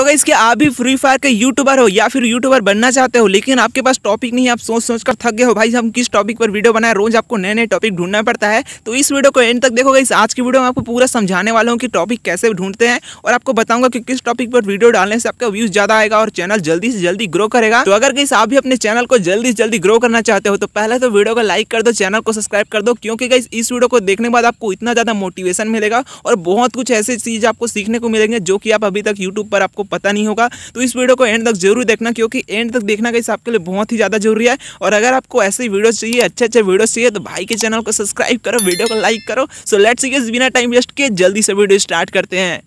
तो अगर इसके आप भी फ्री फायर के यूट्यूबर हो या फिर यूट्यूबर बनना चाहते हो लेकिन आपके पास टॉपिक नहीं आप सोच सोच कर थक गए हो भाई हम किस टॉपिक पर वीडियो बनाए रोज आपको नए नए टॉपिक ढूंढना पड़ता है तो इस वीडियो को एंड तक देखोगे इस आज की वीडियो में आपको पूरा समझाने वाला हूँ कि टॉपिक कैसे ढूंढते हैं और आपको बताऊंगा कि किस टॉपिक पर वीडियो डालने से आपका व्यूज ज्यादा आएगा और चैनल जल्दी से जल्दी ग्रो करेगा तो अगर गई आप भी अपने चैनल को जल्दी से जल्दी ग्रो करना चाहते हो तो पहले तो वीडियो को लाइक कर दो चैनल को सब्सक्राइब कर दो क्योंकि इस वीडियो को देखने के बाद आपको इतना ज्यादा मोटिवेशन मिलेगा और बहुत कुछ ऐसी चीज आपको सीखने को मिलेंगे जो कि आप अभी तक यूट्यूब पर आपको पता नहीं होगा तो इस वीडियो को एंड तक जरूर देखना क्योंकि एंड तक देखना का आपके लिए बहुत ही ज़्यादा जरूरी है और अगर आपको ऐसे वीडियो चाहिए अच्छे अच्छे वीडियो चाहिए तो भाई के चैनल को सब्सक्राइब करो वीडियो को लाइक करो सो लेट्स बिना टाइम वेस्ट किए जल्दी से वीडियो स्टार्ट करते हैं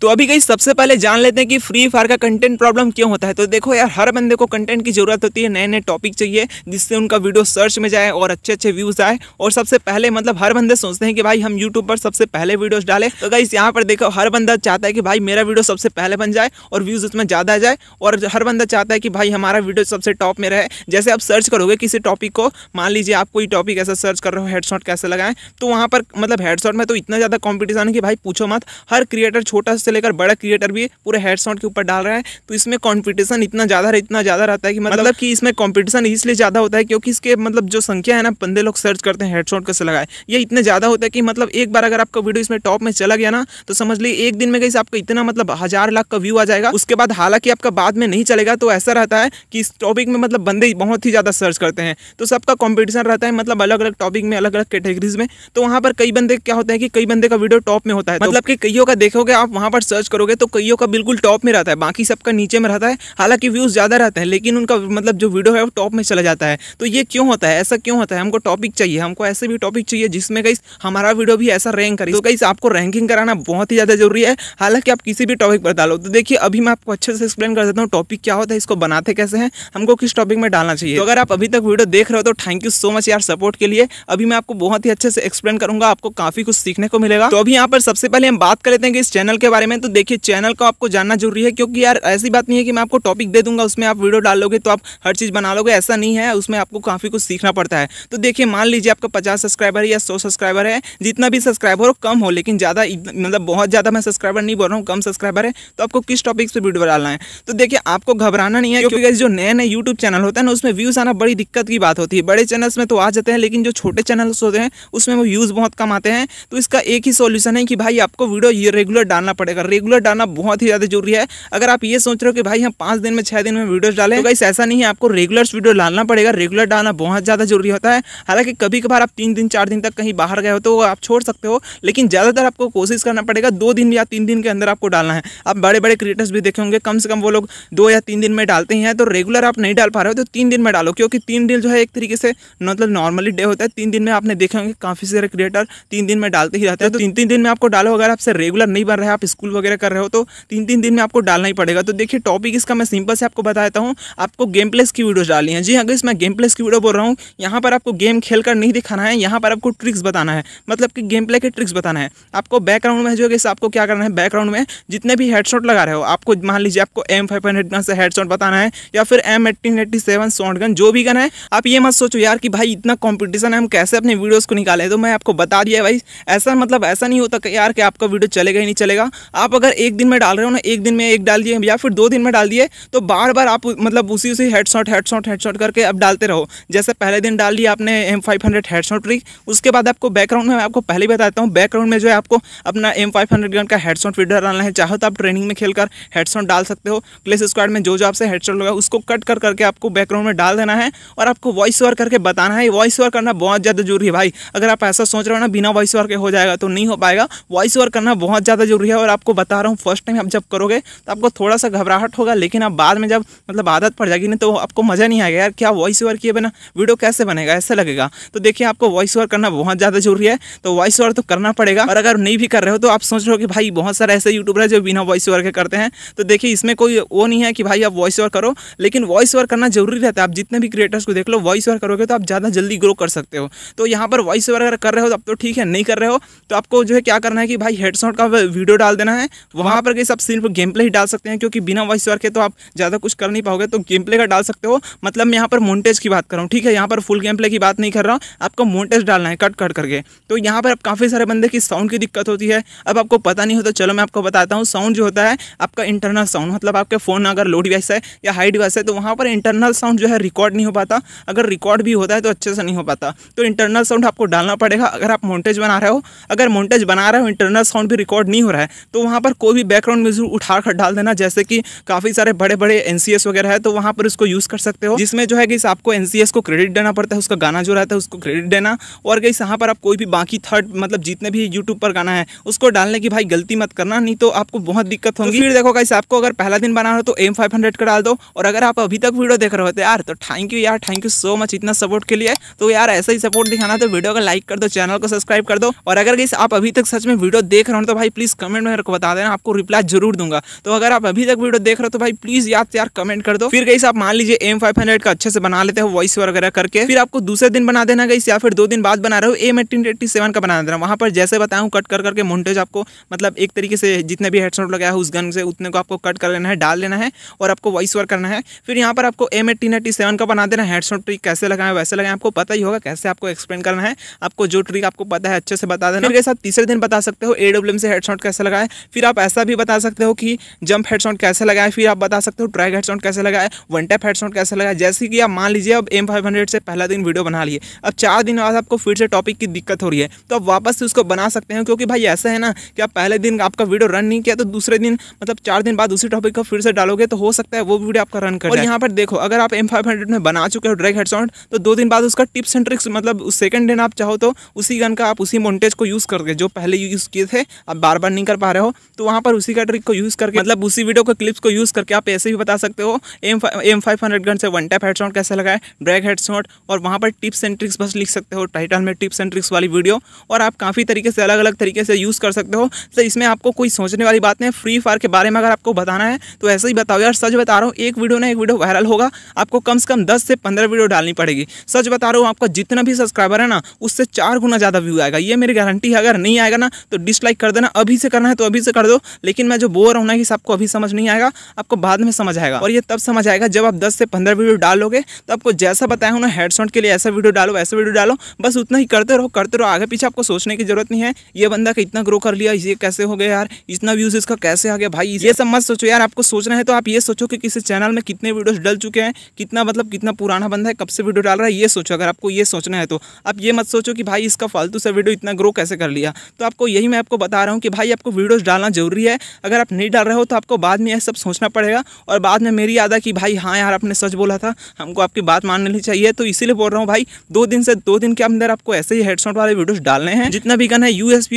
तो अभी कहीं सबसे पहले जान लेते हैं कि फ्री फायर का कंटेंट प्रॉब्लम क्यों होता है तो देखो यार हर बंदे को कंटेंट की ज़रूरत होती है नए नए टॉपिक चाहिए जिससे उनका वीडियो सर्च में जाए और अच्छे अच्छे व्यूज़ आए और सबसे पहले मतलब हर बंदे सोचते हैं कि भाई हम यूट्यूब पर सबसे पहले वीडियोज़ डाले तो अगर यहाँ पर देखो हर बंदा चाहता है कि भाई मेरा वीडियो सबसे पहले बन जाए और व्यूज़ उसमें ज़्यादा जाए और हर बंदा चाहता है कि भाई हमारा वीडियो सबसे टॉप में रहे जैसे आप सर्च करोगे किसी टॉपिक को मान लीजिए आप कोई टॉपिक ऐसा सर्च कर रहे हो हेडशॉट कैसे लगाएं तो वहाँ पर मतलब हेडशॉट में तो इतना ज़्यादा कॉम्पिटिशन है कि भाई पूछो मत हर क्रिएटर छोटा से लेकर बड़ा क्रिएटर भी पूरे हेडशॉट के ऊपर डाल रहा है तो इसमें कॉम्पिटिशन इतना ज़्यादा इतना ज़्यादा रहता है कि मतलब, मतलब कि इसमें कॉम्पिटिशन इसलिए ज़्यादा होता है क्योंकि इसके मतलब जो संख्या है ना बंदे लोग सर्च करते हैं हेडशॉट कैसे लगाए ये इतने ज़्यादा होता है कि मतलब एक बार अगर आपका वीडियो इसमें टॉप में चला गया ना तो समझ लीजिए एक दिन में कहीं आपका इतना मतलब हज़ार लाख का व्यू आ जाएगा उसके बाद हालांकि आपका बाद में नहीं चलेगा तो ऐसा रहता है कि इस टॉपिक में मतलब बंदे बहुत ही ज़्यादा सर्च करते हैं तो सबका कॉम्पिटिशन रहता है मतलब अलग अलग टॉपिक में अलग अलग कैटेगरीज में तो वहाँ पर कई बंदे क्या होते हैं कि कई बंदे का वीडियो टॉप में होता है तो मतलब कि कईयों का देखोगे आप वहाँ पर पर सर्च करोगे तो कईयों का बिल्कुल टॉप में रहता है बाकी सबका नीचे में रहता है हालांकि व्यूज़ ज़्यादा रहते हैं लेकिन उनका मतलब जो वीडियो है वो टॉप में चला जाता है तो ये क्यों होता है ऐसा क्यों होता है हमको टॉपिक चाहिए हमको ऐसे भी टॉपिक चाहिए जिसमें कई हमारा वीडियो भी ऐसा रैंक करे तो कई आपको रैंकिंग कराना बहुत ही ज़्यादा जरूरी है हालांकि आप किसी भी टॉपिक पर डालो तो देखिए अभी मैं आपको अच्छे से एक्सप्लेन कर देता हूँ टॉपिक क्या होता है इसको बनाते कैसे हैं हमको किस टॉपिक में डालना चाहिए तो अगर आप अभी तक वीडियो देख रहे हो तो थैंक यू सो मच यार सपोर्ट के लिए अभी मैं आपको बहुत ही अच्छे से एक्सप्लेन करूंगा आपको काफ़ी कुछ सीखने को मिलेगा तो अभी यहाँ पर सबसे पहले हम बात कर लेते हैं कि इस चैनल के बारे में में तो देखिए चैनल को आपको जानना जरूरी है क्योंकि यार ऐसी बात नहीं है कि मैं आपको टॉपिक दे दूंगा उसमें आप वीडियो डालोगे तो आप हर चीज़ बना लोगे ऐसा नहीं है उसमें आपको काफ़ी कुछ सीखना पड़ता है तो देखिए मान लीजिए आपका पचास सब्सक्राइबर या सौ सब्सक्राइबर है जितना भी सब्सक्राइबर हो कम हो लेकिन ज़्यादा मतलब बहुत ज़्यादा मैं सब्सक्राइबर नहीं बोल रहा हूँ कम सब्सक्राइबर है तो आपको किस टॉपिक पर वीडियो डालना है तो देखिए आपको घबराना नहीं है क्योंकि जो नए नए यूट्यूब चैनल होता है ना उसमें व्यूज़ आना बड़ी दिक्कत की बात होती है बड़े चैनल्स में तो आ जाते हैं लेकिन जो छोटे चैनल्स होते हैं उसमें वो व्यूज़ बहुत कम आते हैं तो इसका एक ही सोल्यूशन है कि भाई आपको वीडियो रेगुलर डालना पड़ेगा जाएगा रेगुलर डालना बहुत ही ज़्यादा जरूरी है अगर आप ये सोच रहे हो कि भाई हम पांच दिन में छह दिन में वीडियो डाले तो गाइस ऐसा नहीं है आपको रेगुलर वीडियो डालना पड़ेगा रेगुलर डालना बहुत ज़्यादा जरूरी होता है हालांकि कभी कभार आप तीन दिन चार दिन तक कहीं बाहर गए हो तो आप छोड़ सकते हो लेकिन ज़्यादातर आपको कोशिश करना पड़ेगा दो दिन या तीन दिन के अंदर आपको डालना है आप बड़े बड़े क्रिएटर्स भी देखे होंगे कम से कम वो लोग दो या तीन दिन में डालते हैं तो रेगुलर आप नहीं डाल पा रहे हो तो तीन दिन में डालो क्योंकि तीन दिन जो है एक तरीके से मतलब नॉर्मली डे होता है तीन दिन में आपने देखे होंगे काफ़ी सारे क्रिएटर तीन दिन में डालते ही रहते हैं तो तीन तीन दिन में आपको डालो अगर आपसे रेगुलर नहीं बन रहा है आप स्कूल बिल्कुल वगैरह कर रहे हो तो तीन तीन दिन में आपको डालना ही पड़ेगा तो देखिए टॉपिक इसका मैं सिंपल से आपको बता देता हूँ आपको गेम प्लेस की वीडियो डालनी है जी हाँ, अगर इसमें गेम प्लेस की वीडियो बोल रहा हूँ यहाँ पर आपको गेम खेल कर नहीं दिखाना है यहाँ पर आपको ट्रिक्स बताना है मतलब कि गेम प्ले के ट्रिक्स बताना है आपको बैकग्राउंड में जो है आपको क्या करना है बैकग्राउंड में जितने भी हेडशॉट लगा रहे हो आपको मान लीजिए आपको एम फाइव हंड्रेड गन से हेडशॉट बताना है या फिर M eighteen eighty seven shotgun जो भी गन है आप ये मत सोचो यार कि भाई इतना कॉम्पिटिशन है हम कैसे अपने वीडियोज़ को निकालें तो मैं आपको बता दिया भाई ऐसा मतलब ऐसा नहीं होता कि यार कि आपका वीडियो चलेगा ही नहीं चलेगा आप अगर एक दिन में डाल रहे हो ना एक दिन में एक डाल दिए या फिर दो दिन में डाल दिए तो बार बार आप मतलब उसी उसी हेडशॉट हेडशॉट हेडशॉट करके आप डालते रहो जैसे पहले दिन डाल दिया आपने M five hundred headshot trick उसके बाद आपको बैकग्राउंड में आपको पहले ही बताता हूँ बैकग्राउंड में जो है आपको अपना एम फाइव हंड्रेड गन का हेडशॉट विडर डालना है चाहो तो आप ट्रेनिंग में खेलकर हेडशॉट डाल सकते हो प्लेस स्क्वाड में जो जो आपसे हेडसॉट लगा उसको कट कर करके आपको बैकग्राउंड में डाल देना है और आपको वॉइस ओवर करके बताना है वॉइस ओवर करना बहुत ज़्यादा जरूरी है भाई अगर आप ऐसा सोच रहे हो ना बिना वॉइस ओवर के हो जाएगा तो नहीं हो पाएगा वॉइस ओवर करना बहुत ज़्यादा जरूरी है और आप आपको बता रहा हूँ फर्स्ट टाइम आप जब करोगे तो आपको थोड़ा सा घबराहट होगा लेकिन आप बाद में जब मतलब आदत पड़ जाएगी ना तो आपको मज़ा नहीं आएगा यार क्या वॉइस ओवर किए बना वीडियो कैसे बनेगा ऐसा लगेगा तो देखिए आपको वॉइस ओवर करना बहुत ज़्यादा जरूरी है तो वॉइस ओवर तो करना पड़ेगा और अगर नहीं भी कर रहे हो तो आप सोच रहे हो कि भाई बहुत सारे ऐसे यूट्यूबर है जो बिना वॉइस ओवर के करते हैं तो देखिए इसमें कोई वो नहीं है कि भाई आप वॉइस ओवर करो लेकिन वॉइस ओवर करना जरूरी रहता है आप जितने भी क्रिएटर्स को देख लो वॉइस ओवर करोगे तो आप ज़्यादा जल्दी ग्रो कर सकते हो तो यहाँ पर वॉइस ओवर अगर कर रहे हो तो आप तो ठीक है नहीं कर रहे हो तो आपको जो है क्या करना है कि भाई हेडसॉट का वीडियो डाल देना देना है वहाँ हाँ। पर गई आप सिर्फ गेम प्ले ही डाल सकते हैं क्योंकि बिना वॉइस वर्क के तो आप ज़्यादा कुछ कर नहीं पाओगे तो गेम प्ले का डाल सकते हो मतलब मैं यहाँ पर मोन्टेज की बात कर रहा हूँ ठीक है यहाँ पर फुल गेम प्ले की बात नहीं कर रहा हूँ आपको मोन्टेज डालना है कट कट करके तो यहाँ पर आप काफ़ी सारे बंदे की साउंड की दिक्कत होती है अब आपको पता नहीं होता चलो मैं आपको बताता हूँ साउंड जो होता है आपका इंटरनल साउंड मतलब आपके फ़ोन अगर लो डिवाइस है या हाई डिवाइस है तो वहाँ पर इंटरनल साउंड जो है रिकॉर्ड नहीं हो पाता अगर रिकॉर्ड भी होता है तो अच्छे से नहीं हो पाता तो इंटरनल साउंड आपको डालना पड़ेगा अगर आप मोन्टेज बना रहे हो अगर मोन्टेज बना रहे हो इंटरनल साउंड भी रिकॉर्ड नहीं हो रहा है तो तो वहाँ पर कोई भी बैकग्राउंड म्यूजिक उठा कर डाल देना जैसे कि काफ़ी सारे बड़े बड़े एन वगैरह है तो वहाँ पर उसको यूज़ कर सकते हो जिसमें जो है कि आपको एन को क्रेडिट देना पड़ता है उसका गाना जो रहता है उसको क्रेडिट देना और कई यहाँ पर आप कोई भी बाकी थर्ड मतलब जितने भी यूट्यूब पर गाना है उसको डालने की भाई गलती मत करना नहीं तो आपको बहुत दिक्कत होगी तो फिर देखो गाइस आपको अगर पहला दिन बना हो तो एम फाइव हंड्रेड का डाल दो और अगर आप अभी तक वीडियो देख रहे होते तो यार तो थैंक यू यार थैंक यू सो मच इतना सपोर्ट के लिए तो यार ऐसा ही सपोर्ट दिखाना तो वीडियो को लाइक कर दो चैनल को सब्सक्राइब कर दो और अगर गई आप अभी तक सच में वीडियो देख रहे हो तो भाई प्लीज़ कमेंट में को बता देना आपको रिप्लाई जरूर दूंगा तो अगर आप अभी तक वीडियो देख रहे हो तो भाई प्लीज याद से यार कमेंट कर दो फिर कहीं आप मान लीजिए एम फाइव हंड्रेड का अच्छे से बना लेते हो वॉइस वगैरह करके फिर आपको दूसरे दिन बना देना गई या फिर दो दिन बाद बना रहे हो एम एटीन का बना देना वहां पर जैसे बताऊँ कट कर करके मोन्टेज आपको मतलब एक तरीके से जितने भी हेडसोट लगाया है उस गन से उतने को आपको कट कर लेना है डाल लेना है और आपको वॉइस वर्क करना है फिर यहाँ पर आपको एम एटीन का बना देना है ट्रिक कैसे लगाए वैसे लगाए आपको पता ही होगा कैसे आपको एक्सप्लेन करना है आपको जो ट्रिक आपको पता है अच्छे से बता देना मेरे साथ तीसरे दिन बता सकते हो ए से हेडशॉट कैसे लगाए फिर आप ऐसा भी बता सकते हो कि जंप हेड साउंड कैसे लगाएं फिर आप बता सकते हो ट्रैक हेड साउंड कैसे लगाएं वन टैप हेड साउंड कैसे लगाएं जैसे कि आप मान लीजिए अब एम फाइव हंड्रेड से पहला दिन वीडियो बना लिए अब चार दिन बाद आपको फिर से टॉपिक की दिक्कत हो रही है तो आप वापस से उसको बना सकते हैं क्योंकि भाई ऐसा है ना कि आप पहले दिन आपका वीडियो रन नहीं किया तो दूसरे दिन मतलब चार दिन बाद उसी टॉपिक को फिर से डालोगे तो हो सकता है वो वीडियो आपका रन कर यहाँ पर देखो अगर आप एम फाइव हंड्रेड में बना चुके हो ड्रैग हेड साउंड तो दो दिन बाद उसका टिप्स एंड ट्रिक्स मतलब उस सेकंड दिन आप चाहो तो उसी गन का आप उसी मोन्टेज को यूज़ करके जो पहले यूज़ किए थे आप बार बार नहीं कर पा रहे हो तो वहाँ पर उसी का ट्रिक को यूज़ करके मतलब उसी वीडियो के क्लिप्स को यूज़ करके आप ऐसे भी बता सकते हो M M five hundred gun से वन टैप हेडशॉट कैसे लगाए ड्रैग हेडशॉट और वहाँ पर टिप्स एंड ट्रिक्स बस लिख सकते हो टाइटल में टिप्स एंड ट्रिक्स वाली वीडियो और आप काफ़ी तरीके से अलग अलग तरीके से यूज़ कर सकते हो तो इसमें आपको कोई सोचने वाली बात नहीं फ्री फायर के बारे में अगर आपको बताना है तो ऐसे ही बताओ यार सच बता रहा हूँ एक वीडियो ना एक वीडियो वायरल होगा आपको कम से कम दस से पंद्रह वीडियो डालनी पड़ेगी सच बता रहा हूँ आपका जितना भी सब्सक्राइबर है ना उससे चार गुना ज़्यादा व्यू आएगा ये मेरी गारंटी है अगर नहीं आएगा ना तो डिसलाइक कर देना अभी से करना है तो अभी भी से कर दो लेकिन मैं जो बोल रहा हूँ ना कि आपको अभी समझ नहीं आएगा आपको बाद में समझ आएगा और ये तब समझ आएगा जब आप दस से पंद्रह वीडियो डालोगे तो आपको जैसा बताया हूँ ना हेडसॉन्ट के लिए ऐसा वीडियो डालो ऐसा वीडियो डालो बस उतना ही करते रहो करते रहो आगे पीछे आपको सोचने की जरूरत नहीं है ये बंदा का इतना ग्रो कर लिया ये कैसे हो गया यार इतना व्यूज इसका कैसे आ गया भाई ये सब मत सोचो यार आपको सोचना है तो आप ये सोचो कि किसी चैनल में कितने वीडियोस डल चुके हैं कितना मतलब कितना पुराना बंदा है कब से वीडियो डाल रहा है ये सोचो अगर आपको ये सोचना है तो आप ये मत सोचो कि भाई इसका फालतू से वीडियो इतना ग्रो कैसे कर लिया तो आपको यही मैं आपको बता रहा हूँ कि भाई आपको वीडियो वीडियोस डालना ज़रूरी है अगर आप नहीं डाल रहे हो तो आपको बाद में यह सब सोचना पड़ेगा और बाद में मेरी याद है कि भाई हाँ यार आपने सच बोला था हमको आपकी बात माननी चाहिए तो इसीलिए बोल रहा हूँ भाई दो दिन से दो दिन के अंदर आपको ऐसे ही हेडसोट वाले वीडियोज़ डालने हैं जितना भी गन है यू एस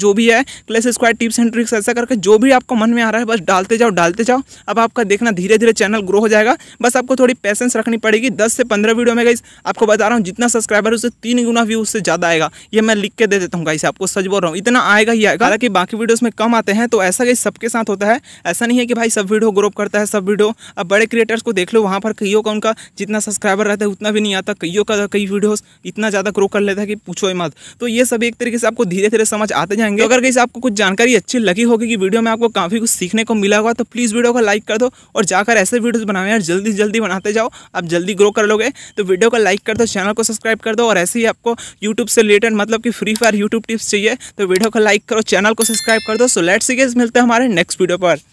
जो भी है clash squad tips and tricks ऐसा करके जो भी आपको मन में आ रहा है बस डालते जाओ डालते जाओ अब आपका देखना धीरे धीरे चैनल ग्रो हो जाएगा बस आपको थोड़ी पेशेंस रखनी पड़ेगी दस से पंद्रह वीडियो में गई आपको बता रहा हूँ जितना सब्सक्राइबर उससे तीन गुना व्यू उससे ज़्यादा आएगा ये मैं लिख के दे देता हूँ गाइस आपको सच बोल रहा हूँ इतना आएगा ही आएगा हालांकि बाकी वीडियो वीडियोस में कम आते हैं तो ऐसा कि सबके साथ होता है ऐसा नहीं है कि भाई सब वीडियो ग्रोप करता है सब वीडियो अब बड़े क्रिएटर्स को देख लो वहाँ पर कईयों का उनका जितना सब्सक्राइबर रहता है उतना भी नहीं आता कईयों का कई वीडियोज़ इतना ज़्यादा ग्रो कर लेता है कि पूछो ही मत तो ये सब एक तरीके से आपको धीरे धीरे समझ आते जाएंगे अगर कहीं आपको कुछ जानकारी अच्छी लगी होगी कि वीडियो में आपको काफ़ी कुछ सीखने को मिला होगा तो प्लीज़ वीडियो को लाइक कर दो और जाकर ऐसे वीडियोज़ बनाए यार जल्दी जल्दी बनाते जाओ आप जल्दी ग्रो कर लोगे तो वीडियो को लाइक कर दो चैनल को सब्सक्राइब कर दो और ऐसे ही आपको यूट्यूब से रिलेटेड मतलब कि फ्री फायर यूट्यूब टिप्स चाहिए तो वीडियो को लाइक करो चैनल को सब्सक्राइब सब्सक्राइब कर दो सो लेट्स सी मिलते हैं हमारे नेक्स्ट वीडियो पर